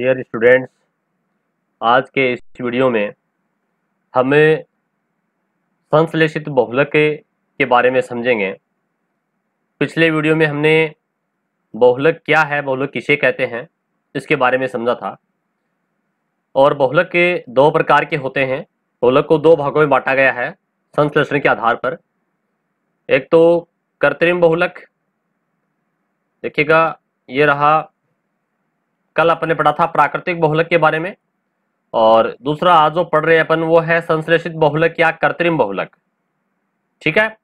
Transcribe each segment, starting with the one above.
dear students आज के इस वीडियो में हमें संश्लेषित बहुलक के बारे में समझेंगे पिछले वीडियो में हमने बहुलक क्या है बहुलक किसे कहते हैं इसके बारे में समझा था और बहुलक के दो प्रकार के होते हैं बहुलक को दो भागों में बांटा गया है संश्लेषण के आधार पर एक तो कृत्रिम बहुलक देखिएगा ये रहा कल अपने पढ़ा था प्राकृतिक बहुलक के बारे में और दूसरा आज जो पढ़ रहे हैं अपन वो है संश्लेषित बहुलक या कृत्रिम बहुलक ठीक है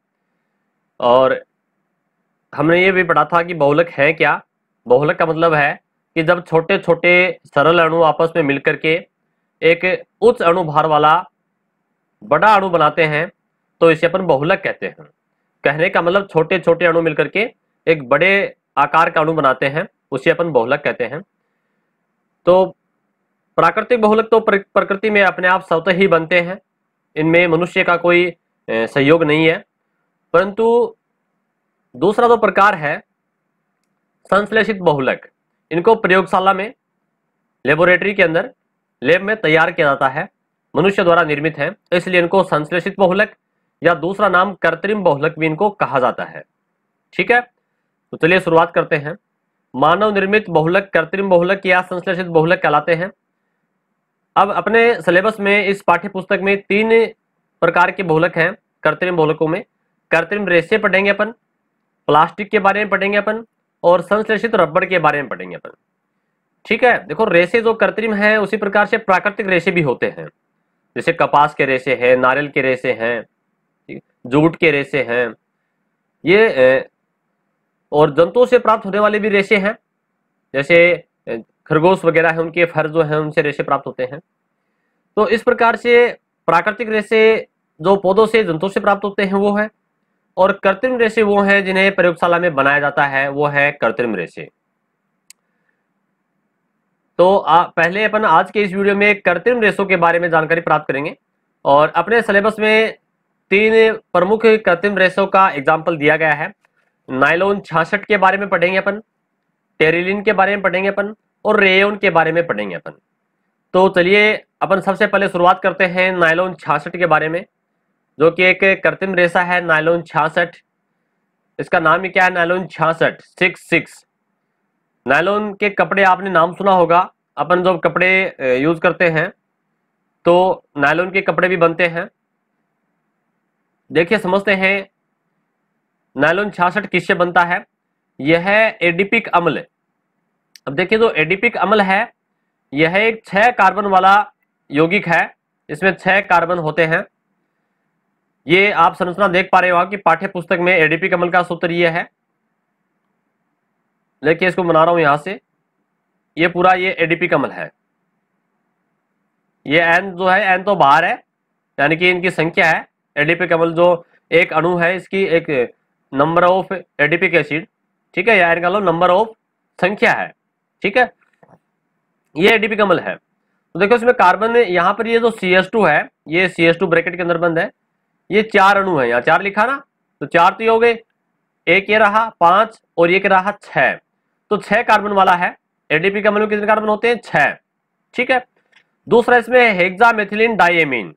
और हमने ये भी पढ़ा था कि बहुलक है क्या बहुलक का मतलब है कि जब छोटे छोटे सरल अणु आपस में मिलकर के एक उच्च अणु भार वाला बड़ा अणु बनाते हैं तो इसे अपन बहुलक कहते हैं कहने का मतलब छोटे छोटे अणु मिलकर के एक बड़े आकार का अणु बनाते हैं उसे अपन बहुलक कहते हैं तो प्राकृतिक बहुलक तो प्रकृति में अपने आप स्वतः ही बनते हैं इनमें मनुष्य का कोई सहयोग नहीं है परंतु दूसरा जो प्रकार है संश्लेषित बहुलक इनको प्रयोगशाला में लेबोरेटरी के अंदर लेब में तैयार किया जाता है मनुष्य द्वारा निर्मित है तो इसलिए इनको संश्लेषित बहुलक या दूसरा नाम कृत्रिम बहुलक भी इनको कहा जाता है ठीक है तो चलिए शुरुआत करते हैं मानव निर्मित बहुलक कृत्रिम बहुलक या संश्लेषित बहुलक कहलाते हैं अब अपने सिलेबस में इस पाठ्य पुस्तक में तीन प्रकार के बहुलक हैं कृत्रिम बहुलकों में कृत्रिम रेशे पढ़ेंगे अपन प्लास्टिक के बारे में पढ़ेंगे अपन और संश्लेषित रबड़ के बारे में पढ़ेंगे अपन ठीक है देखो रेशे जो कृत्रिम है उसी प्रकार से प्राकृतिक रेशे भी होते हैं जैसे कपास के रेशे हैं नारियल के रेशे हैं जूट के रेशे हैं ये और जंतुओं से प्राप्त होने वाले भी रेशे हैं जैसे खरगोश वगैरह है उनके फर जो है उनसे रेशे प्राप्त होते हैं तो इस प्रकार से प्राकृतिक रेशे जो पौधों से जंतुओं से प्राप्त होते हैं वो है और कृत्रिम रेशे वो हैं जिन्हें प्रयोगशाला में बनाया जाता है वो है कृत्रिम रेशे तो आ, पहले अपन आज के इस वीडियो में कृत्रिम रेशों के बारे में जानकारी प्राप्त करेंगे और अपने सिलेबस में तीन प्रमुख कृत्रिम रेशों का एग्जाम्पल दिया गया है नाइलोन छियासठ के बारे में पढ़ेंगे अपन टेरिलिन के बारे में पढ़ेंगे अपन और रेयोन के बारे में पढ़ेंगे अपन तो चलिए अपन सबसे पहले शुरुआत करते हैं नाइलोन छियासठ के बारे में जो कि एक कृत्रिम रेशा है नाइलोन छियासठ इसका नाम ही क्या है नाइलोन छियासठ सिक्स सिक्स नाइलोन के कपड़े आपने नाम सुना होगा अपन जब कपड़े यूज करते हैं तो नाइलोन के कपड़े भी बनते हैं देखिए समझते हैं नायलोन छियासठ किससे बनता है यह एडिपिक अम्ल अब देखिए जो एडिपिक अम्ल है यह एक छह कार्बन वाला यौगिक है इसमें छह कार्बन होते हैं ये आप संरचना देख पा रहे हो कि पाठ्य पुस्तक में एडीपी कमल का सूत्र ये है लेके इसको बना रहा हूं यहां से ये पूरा ये एडीपी कमल है ये एन जो है एन तो बाहर है यानी कि इनकी संख्या है एडीपी कमल जो एक अणु है इसकी एक नंबर ऑफ एडीपिक एसिड ठीक है या लो नंबर ऑफ संख्या है ठीक है ये एडिपिक अम्ल है तो देखो इसमें कार्बन यहां पर ये जो सी एस टू है ये सी एस टू ब्रैकेट के अंदर बंद है ये चार अणु है यहाँ चार लिखा ना तो चार तो ये हो गए एक ये रहा पांच और एक रहा छ तो छह कार्बन वाला है एडीपी का मतलब कितने कार्बन होते हैं छह ठीक है दूसरा इसमें हेक्सा मेथिलीन डाइएमिन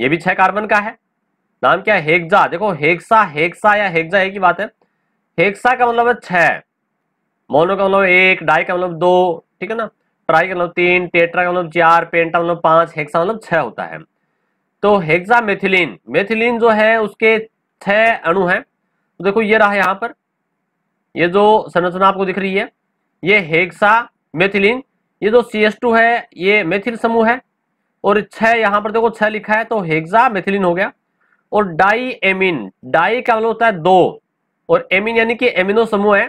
ये भी छह कार्बन का है नाम क्या है हेक्सा देखो हेक्सा हेक्सा या हेक्सा एक ही बात है हेक्सा का मतलब है छह मोनो का मतलब एक डाई का मतलब दो ठीक है ना ट्राई का मतलब तीन टेट्रा का मतलब चार पेंटा मतलब पांच हेक्सा मतलब छह होता है तो हेक्सा मेथिलीन मेथिलीन जो है उसके छह अणु है तो देखो ये रहा यहाँ पर ये जो संरचना आपको दिख रही है ये हेक्सा मेथिलीन ये जो सी है ये मेथिल समूह है और छह यहाँ पर देखो छह लिखा है तो हेक्सा मेथिलीन हो गया और डाई एमिन डाई का मतलब होता है दो और एमिन यानी कि एमिनो समूह है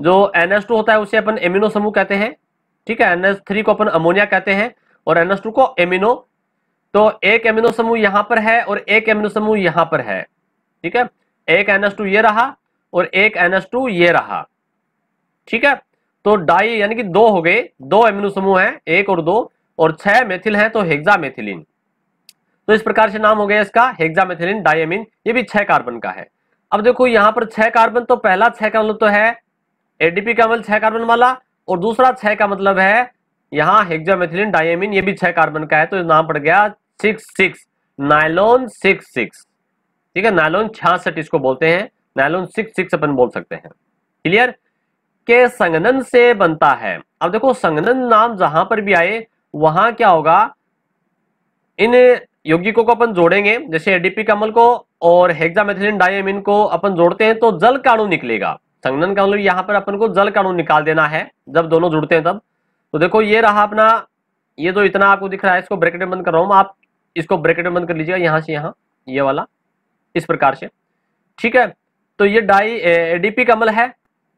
जो एनएस टू होता है उसे अपन एमिनो समूह कहते हैं ठीक है एनएस थ्री को अपन अमोनिया कहते हैं और एनएस टू को एमिनो तो एक एमिनो समूह यहां पर है और एक एमिनो समूह यहां पर है ठीक है एक एनएस टू ये रहा और एक एनएस टू ये रहा ठीक है तो डाई यानी कि दो हो गए दो एमिनो समूह हैं एक और दो और छह मेथिल हैं तो हेक्सा मेथिलिन तो इस प्रकार से नाम हो गया इसका हेक्सामेथिलिन डायमिन ये भी छह कार्बन का है अब देखो यहां पर छह कार्बन तो पहला छह का मतलब तो है एडीपी का मतलब छह कार्बन वाला और दूसरा छह का मतलब है यहाँ हेक्सामेथिलिन डायमिन ये भी छह कार्बन का है तो नाम पड़ गया six six nylon six six ठीक है नायलोन छियासठ इसको बोलते हैं नायलोन सिक्स सिक्स अपन बोल सकते हैं क्लियर के संगनन से बनता है अब देखो संगनन नाम जहां पर भी आए वहां क्या होगा इन यौगिकों को अपन जोड़ेंगे जैसे एडीपी कमल को और हेक्सामेथिलीन डायमिन को अपन जोड़ते हैं तो जल काणु निकलेगा संगन का मतलब यहाँ पर अपन को जल काणु निकाल देना है जब दोनों जुड़ते हैं तब तो देखो ये रहा अपना ये जो इतना आपको दिख रहा है इसको ब्रैकेट में बंद कर रहा हूँ आप इसको ब्रैकेट में बंद कर लीजिएगा यहाँ से यहाँ ये वाला इस प्रकार से ठीक है तो ये डाई एडीपी कमल है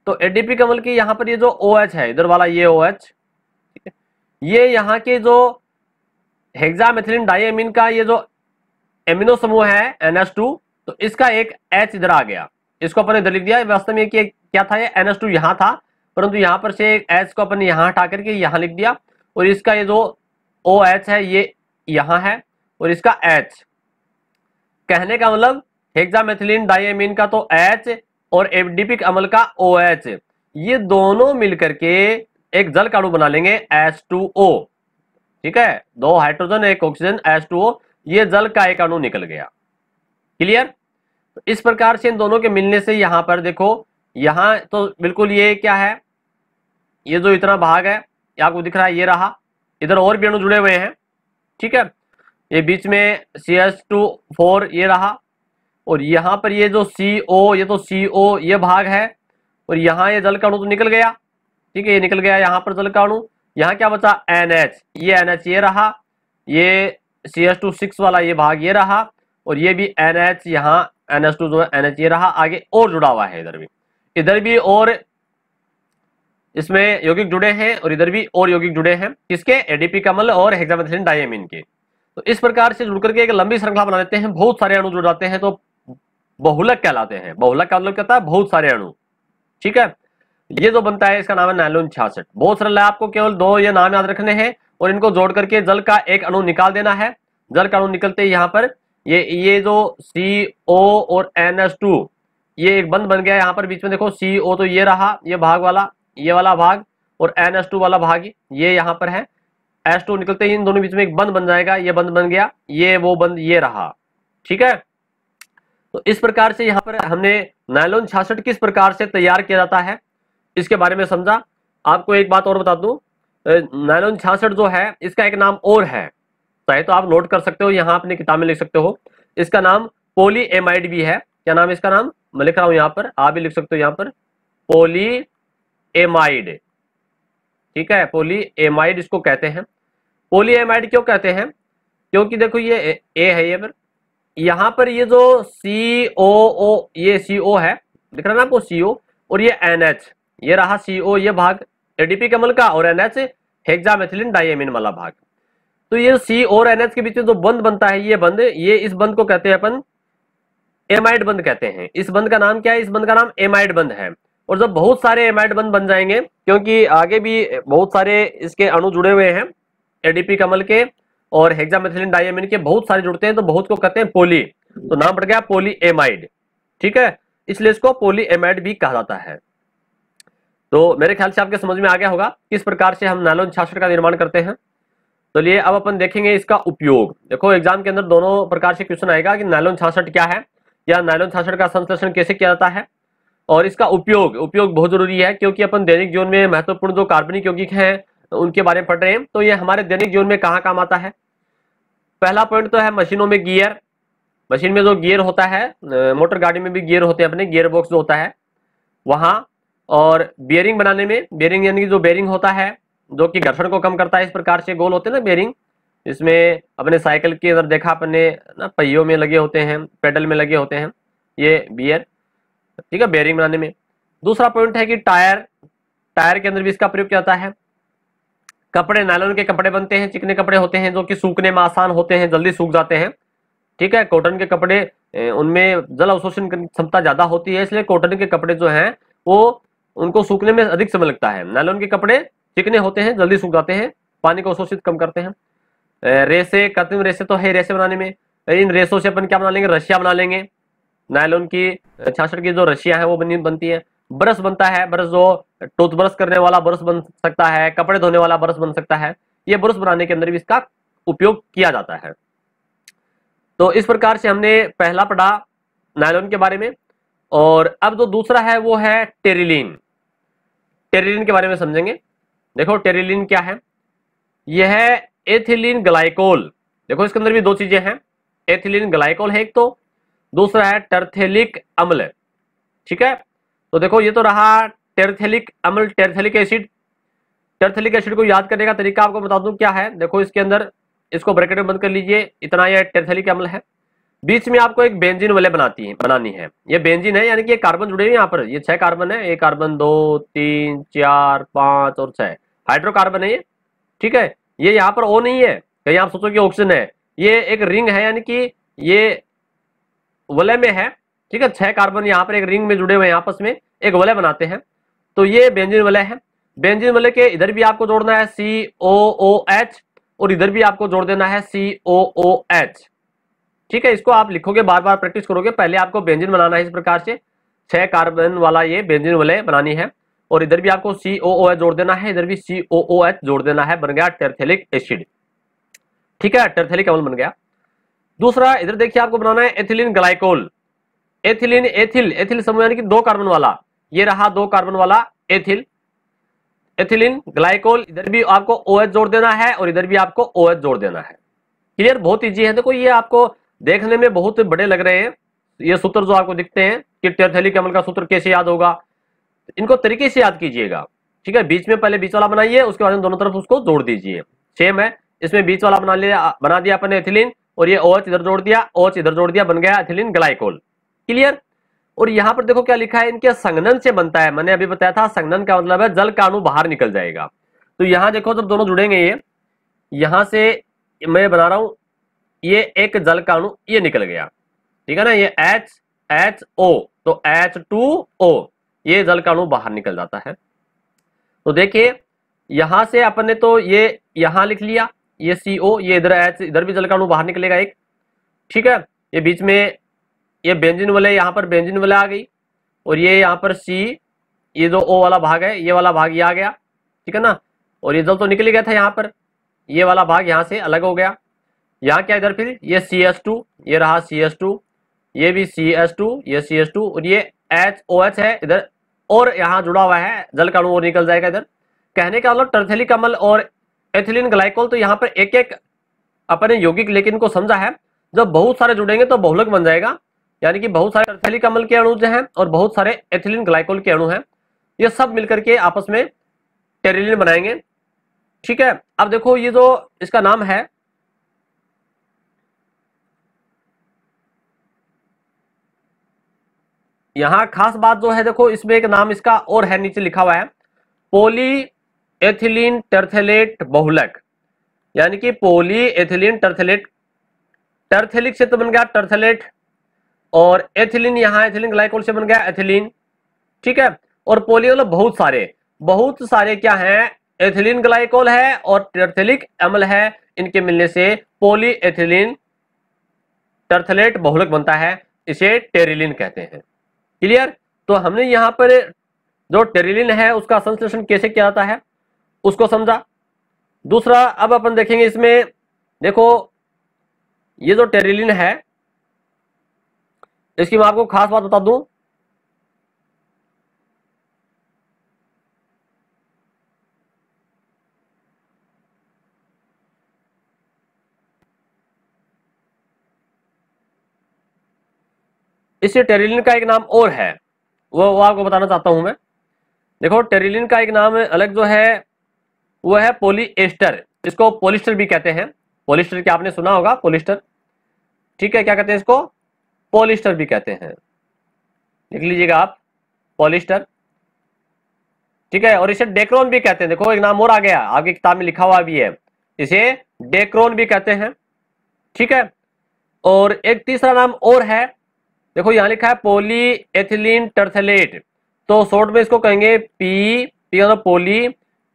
तो एडीपी कमल की यहाँ पर ये जो ओ OH है इधर वाला ये ओ OH, ठीक है ये यहाँ के जो मेथिलीन डाइएमिन का ये जो एमिनो समूह है NH2 तो इसका एक H इधर आ गया इसको अपन ने लिख दिया वास्तव में कि क्या था ये NH2 यहाँ था परंतु यहाँ पर से एच को अपन ने यहाँ हटा करके यहाँ लिख दिया और इसका ये जो ओ OH है ये यहाँ है और इसका एच कहने का मतलब हेक्सामेथिलीन डाइएमिन का तो एच और एवडीपिक अमल का ओ OH ये दोनों मिलकर के एक जल काड़ू बना लेंगे टू ओ ठीक है दो हाइड्रोजन एक ऑक्सीजन एस टू ये जल का एक अणु निकल गया क्लियर तो इस प्रकार से इन दोनों के मिलने से यहां पर देखो यहां तो बिल्कुल ये क्या है ये जो इतना भाग है आपको दिख रहा है ये रहा इधर और भी अणु जुड़े हुए हैं ठीक है ये बीच में सी एस टू फोर ये रहा और यहां पर ये जो सी ओ ये तो सी ओ ये भाग है और यहां ये जल का अणु तो निकल गया ठीक है ये निकल गया यहां पर जल का अणु यहाँ क्या बचा एन एच ये एन एच ये रहा ये सी एस टू सिक्स वाला ये भाग ये रहा और ये भी एन एच यहाँ एन एस टू जो है एन एच ये रहा आगे और जुड़ा हुआ है इधर भी इधर भी और इसमें यौगिक जुड़े हैं और इधर भी और यौगिक जुड़े हैं किसके एडीपी कमल और हेक्सामेथिलीन डायमिन के तो इस प्रकार से जुड़ करके एक लंबी श्रृंखला बना लेते हैं बहुत सारे अणु जुड़ जाते हैं तो बहुलक कहलाते हैं बहुलक का मतलब कहता है बहुत सारे अणु ठीक है ये जो बनता है इसका नाम है नायलोन छियासठ बहुत सरल है आपको केवल दो ये नाम याद रखने हैं और इनको जोड़ करके जल का एक अणु निकाल देना है जल का अणु निकलते ही यहाँ पर ये ये जो सी ओ और एन एस टू ये एक बंद बन गया यहाँ पर बीच में देखो सी ओ तो ये रहा ये भाग वाला ये वाला भाग और एन एस टू वाला भाग ये यहाँ पर है एस टू निकलते ही इन दोनों बीच में एक बंद बन जाएगा ये बंद बन गया ये वो बंद ये रहा ठीक है तो इस प्रकार से यहाँ पर हमने नायलोन छियासठ किस प्रकार से तैयार किया जाता है इसके बारे में समझा आपको एक बात और बता दूं नायलॉन छियासठ जो है इसका एक नाम और है चाहे तो आप नोट कर सकते हो यहाँ अपनी किताब में लिख सकते हो इसका नाम पोली एम भी है क्या नाम इसका नाम मैं लिख रहा हूँ यहाँ पर आप भी लिख सकते हो यहाँ पर पोली एमाइड ठीक है पोली एमाइड इसको कहते हैं पोली एमाइड क्यों कहते हैं क्योंकि देखो ये ए है ये पर यहाँ पर ये जो सी ओ ओ ये सी ओ है लिख रहा ना आपको सी ओ और ये एन एच ये रहा सीओ e ये भाग एडीपी कमल का और एनएच हेक्सामेथिलिन डाइएमिन वाला भाग तो ये सी e और एनएच के बीच में जो बंद बनता है ये बंद ये इस बंद को कहते हैं अपन एमाइड बंद कहते हैं इस बंद का नाम क्या है इस बंद का नाम एमाइड बंद है और जब बहुत सारे एमाइड बंद बन जाएंगे क्योंकि आगे भी बहुत सारे इसके अणु जुड़े हुए हैं एडीपी कमल के और हेक्सामेथिलिन डाइमिन के बहुत सारे जुड़ते हैं तो बहुत को कहते हैं पोली तो नाम पड़ गया पोली एमाइड ठीक है इसलिए इसको पोली एमाइड भी कहा जाता है तो मेरे ख्याल से आपके समझ में आ गया होगा किस प्रकार से हम नायलॉन छाछड़ का निर्माण करते हैं चलिए अब अपन देखेंगे इसका उपयोग देखो एग्जाम के अंदर दोनों प्रकार से क्वेश्चन आएगा कि नायलॉन छाछड़ क्या है या नायलॉन छाछड़ का संश्लेषण कैसे किया जाता है और इसका उपयोग उपयोग बहुत जरूरी है क्योंकि अपन दैनिक जीवन में महत्वपूर्ण जो कार्बनिक यौगिक हैं उनके बारे में पढ़ रहे हैं तो ये हमारे दैनिक जीवन में कहाँ काम आता है पहला पॉइंट तो है मशीनों में गियर मशीन में जो गियर होता है मोटर गाड़ी में भी गियर होते हैं अपने गियर बॉक्स जो होता है वहाँ और बियरिंग बनाने में बियरिंग यानी कि जो बेरिंग होता है जो कि घर्षण को कम करता है इस प्रकार से गोल होते हैं ना बेयरिंग इसमें अपने साइकिल के अंदर देखा अपने ना पहियों में लगे होते हैं पेडल में लगे होते हैं ये बियर ठीक है बेयरिंग बनाने में दूसरा पॉइंट है कि टायर टायर के अंदर भी इसका प्रयोग किया जाता है कपड़े नायलॉन के कपड़े बनते हैं चिकने कपड़े होते हैं जो कि सूखने में आसान होते हैं जल्दी सूख जाते हैं ठीक है कॉटन के कपड़े उनमें जल अवशोषण क्षमता ज्यादा होती है इसलिए कॉटन के कपड़े जो हैं वो उनको सूखने में अधिक समय लगता है नायलॉन के कपड़े चिकने होते हैं जल्दी सूख जाते हैं पानी को अवशोषित कम करते हैं रेसे कृत्रिम रेसे तो है रेसे बनाने में इन रेसों से अपन क्या बना लेंगे रशिया बना लेंगे नायलॉन की छाछ की जो रशिया है वो बनी बनती है ब्रश बनता है ब्रश जो टूथ ब्रश करने वाला ब्रश बन सकता है कपड़े धोने वाला ब्रश बन सकता है ये ब्रश बनाने के अंदर भी इसका उपयोग किया जाता है तो इस प्रकार से हमने पहला पढ़ा नायलॉन के बारे में और अब जो दूसरा है वो है टेरिलीन टेरिलिन के बारे में समझेंगे देखो टेरिलिन क्या है यह है एथिलीन ग्लाइकोल देखो इसके अंदर भी दो चीजें हैं एथिलीन ग्लाइकोल है एक तो दूसरा है टर्थेलिक अम्ल ठीक है तो देखो ये तो रहा टेरथेलिक अम्ल टेरथेलिक एसिड टर्थेलिक एसिड को याद करने का तरीका आपको बता दूं क्या है देखो इसके अंदर इसको ब्रैकेट में बंद कर लीजिए इतना यह टेरथेलिक अम्ल है बीच में आपको एक बेंजीन वाले बनाती है बनानी है ये बेंजीन है यानी कि ये कार्बन जुड़े हुए यहाँ पर ये छह कार्बन है एक कार्बन दो तीन चार पांच और छह हाइड्रोकार्बन है ये ठीक है ये यहाँ पर ओ नहीं है कहीं आप सोचो कि ऑक्सीजन है ये एक रिंग है यानी कि ये वलय में है ठीक है छह कार्बन यहाँ पर एक रिंग में जुड़े हुए हैं आपस में एक वलय बनाते हैं तो ये बेंजिन वले है बेंजिन वले के इधर भी आपको जोड़ना है सी ओ ओ एच और इधर भी आपको जोड़ देना है सी ओ ओ एच ठीक है इसको आप लिखोगे बार बार प्रैक्टिस करोगे पहले आपको बेंजिन बनाना है इस प्रकार से छह कार्बन वाला ये बेंजिन वाले बनानी है और इधर भी आपको सी ओ ओ एच जोड़ देना है इधर भी सी ओ ओ एच जोड़ देना है बन गया टेरथेलिक एसिड ठीक है टेरथेलिक अमल बन गया दूसरा इधर देखिए आपको बनाना है ethylene glycol ethylene ethyl ethyl समूह यानी कि दो कार्बन वाला ये रहा दो कार्बन वाला एथिल एथिलीन ग्लाइकोल इधर भी आपको ओ एच जोड़ देना है और इधर भी आपको ओ एच जोड़ देना है क्लियर बहुत ईजी है देखो ये आपको देखने में बहुत बड़े लग रहे हैं ये सूत्र जो आपको दिखते हैं कि टेरथेलिक अमल का सूत्र कैसे याद होगा इनको तरीके से याद कीजिएगा ठीक है बीच में पहले बीच वाला बनाइए उसके बाद दोनों तरफ उसको जोड़ दीजिए सेम है इसमें बीच वाला बना लिया बना दिया अपने एथिलीन और ये ओच इधर जोड़ दिया ओच इधर जोड़ दिया बन गया एथिलीन ग्लाइकोल क्लियर और यहाँ पर देखो क्या लिखा है इनके संगनन से बनता है मैंने अभी बताया था संगनन का मतलब है जल का अणु बाहर निकल जाएगा तो यहाँ देखो जब दोनों जुड़ेंगे ये यहाँ से मैं बना रहा हूँ ये एक जल का अणु ये निकल गया ठीक है ना ये एच एच ओ तो एच टू ओ ये जल का अणु बाहर निकल जाता है तो देखिए यहां से अपन ने तो ये यहां लिख लिया ये सी ओ ये इधर एच इधर भी जल का अणु बाहर निकलेगा एक ठीक है ये बीच में ये बेंजिन वाले यहाँ पर बेंजिन वाले आ गई और ये यहाँ पर सी ये जो ओ वाला भाग है ये वाला भाग ये आ गया ठीक है ना और ये जल तो निकल गया था यहाँ पर ये वाला भाग यहाँ से अलग हो गया यहाँ क्या इधर फिर ये सी एस टू ये रहा सी एस टू ये भी सी एस टू ये सी एस टू और ये एच ओ एच है इधर और यहाँ जुड़ा हुआ है जल का वो निकल जाएगा इधर कहने का मतलब टर्थेलिक अमल और एथिलीन ग्लाइकोल तो यहाँ पर एक एक अपने यौगिक लेकिन को समझा है जब बहुत सारे जुड़ेंगे तो बहुलक बन जाएगा यानी कि बहुत सारे टर्थेलिक अमल के अणु जो है और बहुत सारे एथिलीन ग्लाइकोल के अणु हैं ये सब मिलकर के आपस में टेरिलिन बनाएंगे ठीक है अब देखो ये जो इसका नाम है यहाँ खास बात जो है देखो इसमें एक नाम इसका और है नीचे लिखा हुआ है पोली एथिलीन टर्थेलेट बहुलक यानी कि पोली एथिलीन टर्थेलेट टर्थेलिक तो बन गया टर्थेलेट और एथिलीन यहाँ एथिलीन ग्लाइकोल से बन गया एथिलीन ठीक है और पोली मतलब बहुत सारे बहुत सारे क्या है एथिलीन ग्लाइकोल है और टर्थेलिक अम्ल है इनके मिलने से पोली एथिलीन टर्थलेट बहुलक बनता है इसे टेरिलिन कहते हैं क्लियर तो हमने यहाँ पर जो टेरिलिन है उसका संश्लेषण कैसे किया जाता है उसको समझा दूसरा अब अपन देखेंगे इसमें देखो ये जो टेरिलिन है इसकी मैं आपको खास बात बता दूं इससे टेरिलिन का एक नाम और है वो वो आपको बताना चाहता हूं मैं देखो टेरिलिन का एक नाम अलग जो है वो है पोलीस्टर इसको पोलिस्टर भी कहते हैं पोलिस्टर क्या आपने सुना होगा पोलिस्टर ठीक है क्या कहते हैं इसको पोलिस्टर भी कहते हैं लिख लीजिएगा आप पोलिस्टर ठीक है और इसे डेक्रोन भी कहते हैं देखो एक नाम और आ गया आपकी किताब में लिखा हुआ भी है इसे डेक्रोन भी कहते हैं ठीक है और एक तीसरा नाम और है देखो यहां लिखा है पोली एथिलीन टर्थलेट तो शॉर्ट में इसको कहेंगे पी पी का मतलब पोली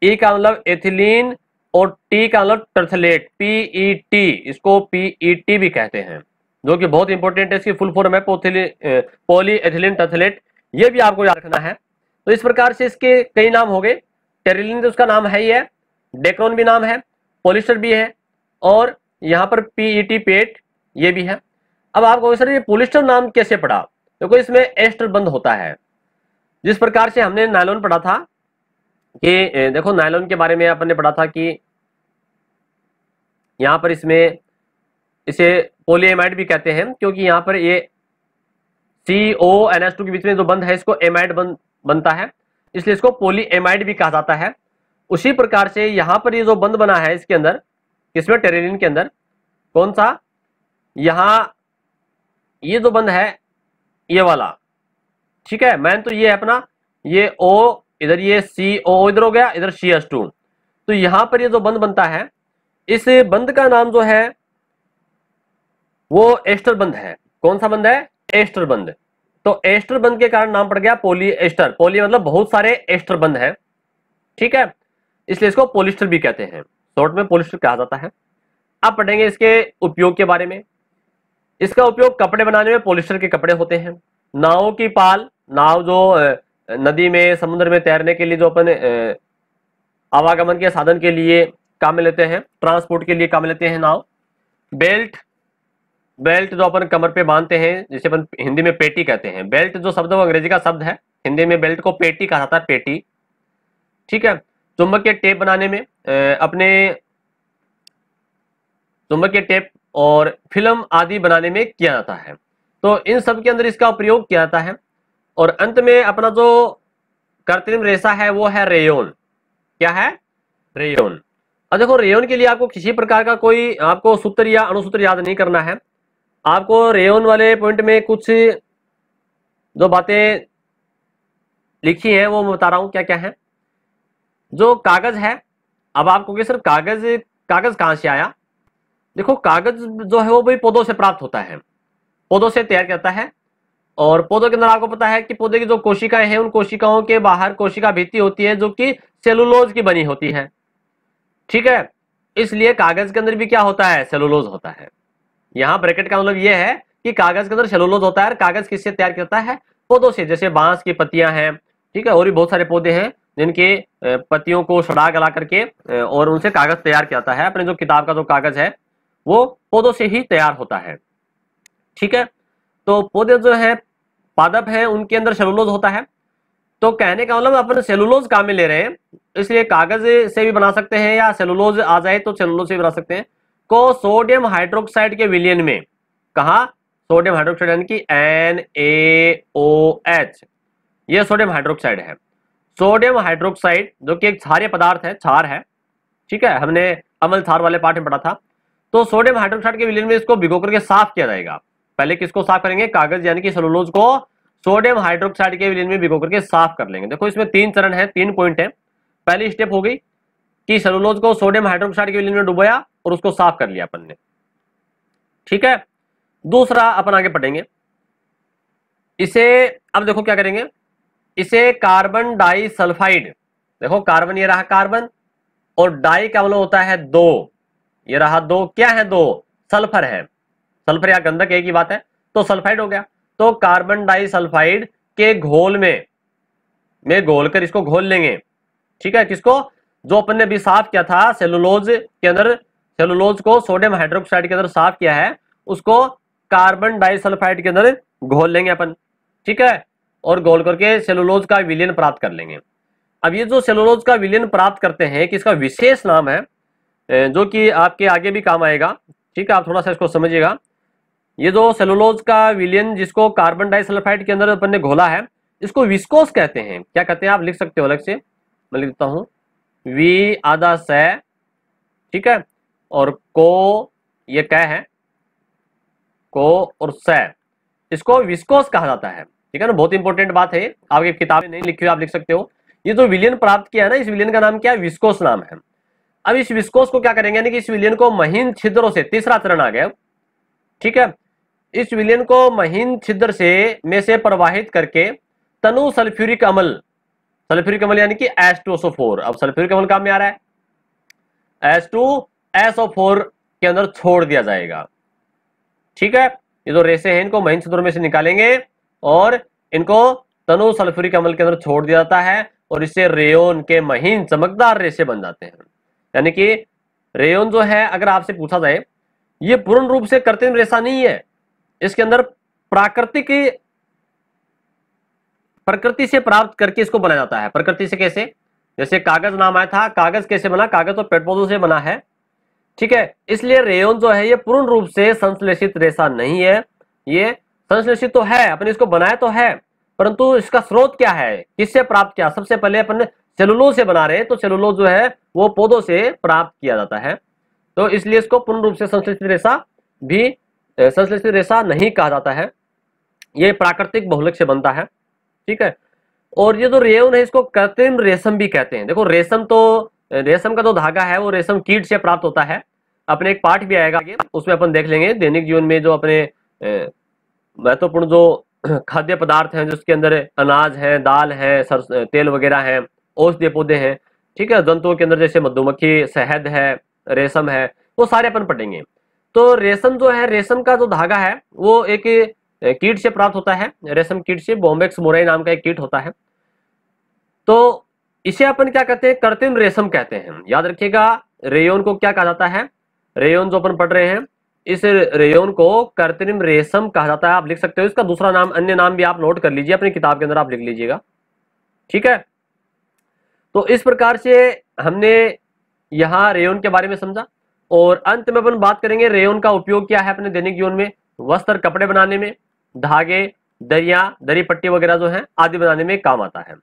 ई e का मतलब एथिलीन और टी का मतलब टर्थलेट ई टी e इसको पी ई टी भी कहते हैं जो कि बहुत इंपॉर्टेंट है इसकी फुल फॉर्म है पोली एथिलीन टर्थलेट ये भी आपको याद रखना है तो इस प्रकार से इसके कई नाम हो गए टेरिलीन तो उसका नाम है ही है डेक्रोन भी नाम है पोलिस्टर भी है और यहाँ पर पीईटी e पेट ये भी है अब आप कहोगे सर ये पोलिस्टर नाम कैसे पड़ा देखो तो इसमें एस्टर बंद होता है जिस प्रकार से हमने नायलॉन पढ़ा था कि देखो नायलॉन के बारे में अपन ने पढ़ा था कि यहाँ पर इसमें इसे पोलियमाइड भी कहते हैं क्योंकि यहाँ पर ये C O N S two के बीच में जो बंद है इसको एमाइड बन, बनता है इसलिए इसको पोलियमाइड भी कहा जाता है उसी प्रकार से यहाँ पर ये जो बंद बना है इसके अंदर किसमें टेरेलिन के अंदर कौन सा यहाँ ये जो तो बंद है ये वाला ठीक है मैन तो ये है अपना ये ओ इधर ये सी ओ इधर हो गया इधर सी एस टू तो यहां पर ये जो बंद बनता है इस बंद का नाम जो है वो एस्टर बंद है कौन सा बंद है एस्टर बंद तो एस्टर बंद के कारण नाम पड़ गया पोली एस्टर पोली मतलब बहुत सारे एस्टर बंद है ठीक है इसलिए इसको पोलिस्टर भी कहते हैं शॉर्ट में पोलिस्टर कहा जाता है अब पढ़ेंगे इसके उपयोग के बारे में इसका उपयोग कपड़े बनाने में पोलिस्टर के कपड़े होते हैं नावों की पाल नाव जो नदी में समुद्र में तैरने के लिए जो अपन आवागमन के साधन के लिए काम लेते हैं ट्रांसपोर्ट के लिए काम लेते हैं नाव बेल्ट बेल्ट जो अपन कमर पे बांधते हैं जिसे अपन हिंदी में पेटी कहते हैं बेल्ट जो शब्द है वो अंग्रेजी का शब्द है हिंदी में बेल्ट को पेटी कहा जाता है पेटी ठीक है चुंबक के टेप बनाने में अपने चुंबक के टेप और फिल्म आदि बनाने में किया जाता है तो इन सब के अंदर इसका प्रयोग किया जाता है और अंत में अपना जो कृत्रिम रेशा है वो है रेयोन क्या है रेयोन अब देखो रेयोन के लिए आपको किसी प्रकार का कोई आपको सूत्र या अनुसूत्र याद नहीं करना है आपको रेयोन वाले पॉइंट में कुछ जो बातें लिखी हैं वो मैं बता रहा हूँ क्या क्या है जो कागज है अब आपको सर कागज कागज कहाँ से आया देखो कागज जो है वो भी पौधों से प्राप्त होता है पौधों से तैयार करता है और पौधों के अंदर आपको पता है कि पौधे की जो कोशिकाएं हैं उन कोशिकाओं के बाहर कोशिका भित्ति होती है जो कि सेलुलोज की बनी होती है ठीक है इसलिए कागज के अंदर भी क्या होता है सेलुलोज होता है यहाँ ब्रैकेट का मतलब यह है कि कागज के अंदर सेलुलोज होता है कागज किससे तैयार करता है पौधों से जैसे बांस की पत्तियां हैं ठीक है और भी बहुत सारे पौधे हैं जिनके पत्तियों को सड़ा गला करके और उनसे कागज तैयार किया जाता है अपने जो किताब का जो कागज है वो पौधों से ही तैयार होता है ठीक है तो पौधे जो है पादप है उनके अंदर सेलुलोज होता है तो कहने का मतलब अपन सेलुलोज काम में ले रहे हैं इसलिए कागज से भी बना सकते हैं या सेलुलोज आ जाए तो सेलुलोज से भी बना सकते हैं को सोडियम हाइड्रोक्साइड के विलियन में कहा सोडियम हाइड्रोक्साइड यानी कि एन ए ओ एच यह सोडियम हाइड्रोक्साइड है सोडियम हाइड्रोक्साइड जो कि एक क्षार्य पदार्थ है क्षार है ठीक है हमने अमल क्षार वाले पाठ में पढ़ा था तो सोडियम हाइड्रोक्साइड के विलयन में इसको भिगो करके साफ किया जाएगा पहले किसको साफ करेंगे कागज यानी कि सेलुलोज को सोडियम हाइड्रोक्साइड के विलयन में भिगो करके साफ कर लेंगे देखो इसमें तीन चरण है तीन पॉइंट है पहली स्टेप हो गई कि सेलुलोज को सोडियम हाइड्रोक्साइड के विलयन में डुबाया और उसको साफ कर लिया अपन ने ठीक है दूसरा अपन आगे पढ़ेंगे इसे अब देखो क्या करेंगे इसे कार्बन डाई सल्फाइड देखो कार्बन ये रहा कार्बन और डाई का मतलब होता है दो ये रहा दो क्या है दो सल्फर है सल्फर या गंधक एक ही बात है तो सल्फाइड हो गया तो कार्बन डाइसल्फाइड के घोल में में कर इसको घोल लेंगे ठीक है किसको जो अपन ने अभी साफ किया था सेलुलोज के अंदर सेलुलोज को सोडियम हाइड्रोक्साइड के अंदर साफ किया है उसको कार्बन डाइसल्फाइड के अंदर घोल लेंगे अपन ठीक है और घोल करके सेलुलोज का विलियन प्राप्त कर लेंगे अब ये जो सेलुलोज का विलियन प्राप्त करते हैं कि इसका विशेष नाम है जो कि आपके आगे भी काम आएगा ठीक है आप थोड़ा सा इसको समझिएगा ये जो सेलोलोज का विलियन जिसको कार्बन डाइसल्फाइड के अंदर अपन ने घोला है इसको विस्कोस कहते हैं क्या कहते हैं आप लिख सकते हो अलग से मैं लिखता हूँ वी आधा स ठीक है और को ये कह है को और स इसको विस्कोस कहा जाता है ठीक है ना बहुत इंपॉर्टेंट बात है आपकी किताब में नहीं लिखी हुई आप लिख सकते हो ये जो विलियन प्राप्त किया है ना इस विलियन का नाम क्या है विस्कोस नाम है अब इस विस्कोस को क्या करेंगे यानी कि इस विलियन को महीन छिद्रों से तीसरा चरण आ गया ठीक है इस विलियन को महीन छिद्र से में से प्रवाहित करके तनु सल्फ्यूरिक अमल सल्फ्यूरिक अमल यानी कि एस अब सल्फ्यूरिक अमल काम में आ रहा है एस टू फोर के अंदर छोड़ दिया जाएगा ठीक है ये जो रेसे हैं इनको महीन छिद्रों में से निकालेंगे और इनको तनु सल्फ्यूरिक अमल के अंदर छोड़ दिया जाता है और इससे रेयोन के महीन चमकदार रेसे बन जाते हैं यानी कि रेयन जो है अगर आपसे पूछा जाए ये पूर्ण रूप से कृत्रिम रेशा नहीं है इसके अंदर प्राकृतिक प्रकृति से प्राप्त करके इसको बनाया जाता है प्रकृति से कैसे जैसे कागज नाम आया था कागज कैसे बना कागज तो पेड़ पौधों से बना है ठीक है इसलिए रेयन जो है ये पूर्ण रूप से संश्लेषित रेशा नहीं है ये संश्लेषित तो है अपने इसको बनाया तो है परंतु इसका स्रोत क्या है किससे प्राप्त किया सबसे पहले अपन सेलुलो से बना रहे हैं तो सेलुलो जो है वो पौधों से प्राप्त किया जाता है तो इसलिए इसको पूर्ण रूप से संश्लेषित रेशा भी संश्लेषित रेशा नहीं कहा जाता है ये प्राकृतिक बहुलक से बनता है ठीक है और ये जो तो रेवन है इसको कृत्रिम रेशम भी कहते हैं देखो रेशम तो रेशम का जो तो धागा है वो रेशम कीट से प्राप्त होता है अपने एक पार्ट भी आएगा उसमें अपन देख लेंगे दैनिक जीवन में जो अपने महत्वपूर्ण तो जो खाद्य पदार्थ हैं जिसके अंदर अनाज है दाल है तेल वगैरह है औषधीय पौधे हैं ठीक है जंतुओं के अंदर जैसे मधुमक्खी शहद है रेशम है वो सारे अपन पढ़ेंगे तो रेशम जो है रेशम का जो धागा है वो एक कीट से प्राप्त होता है रेशम कीट से बॉम्बेक्स मोराई नाम का एक कीट होता है तो इसे अपन क्या कहते हैं कृत्रिम रेशम कहते हैं याद रखिएगा रेयोन को क्या कहा जाता है रेयोन जो अपन पढ़ रहे हैं इस रेयोन को कृत्रिम रेशम कहा जाता है आप लिख सकते हो इसका दूसरा नाम अन्य नाम भी आप नोट कर लीजिए अपनी किताब के अंदर आप लिख लीजिएगा ठीक है तो इस प्रकार से हमने यहाँ रेयन के बारे में समझा और अंत में अपन बात करेंगे रेयन का उपयोग क्या है अपने दैनिक जीवन में वस्त्र कपड़े बनाने में धागे दरिया दरी पट्टी वगैरह जो है आदि बनाने में काम आता है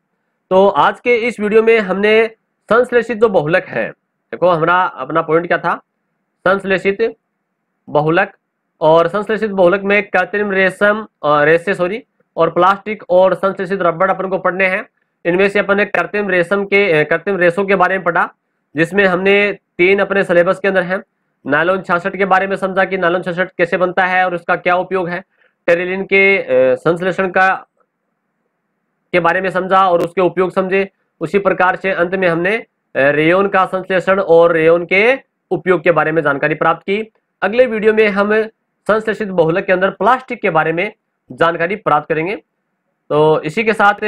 तो आज के इस वीडियो में हमने संश्लेषित जो बहुलक है देखो हमारा अपना पॉइंट क्या था संश्लेषित बहुलक और संश्लेषित बहुलक में कृत्रिम रेशम रेसे सॉरी और प्लास्टिक और संश्लेषित रबड़ अपन को पढ़ने हैं इनमें से अपन ने कृत्रिम रेशम के कृत्रिम रेशों के बारे में पढ़ा जिसमें हमने तीन अपने सिलेबस के अंदर हैं नायलॉन छासठ के बारे में समझा कि नायलॉन छासठ कैसे बनता है और उसका क्या उपयोग है टेरिलिन के संश्लेषण का के बारे में समझा और उसके उपयोग समझे उसी प्रकार से अंत में हमने रेयोन का संश्लेषण और रेयोन के उपयोग के बारे में जानकारी प्राप्त की अगले वीडियो में हम संश्लेषित बहुलक के अंदर प्लास्टिक के बारे में जानकारी प्राप्त करेंगे तो इसी के साथ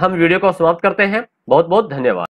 हम वीडियो को समाप्त करते हैं बहुत बहुत धन्यवाद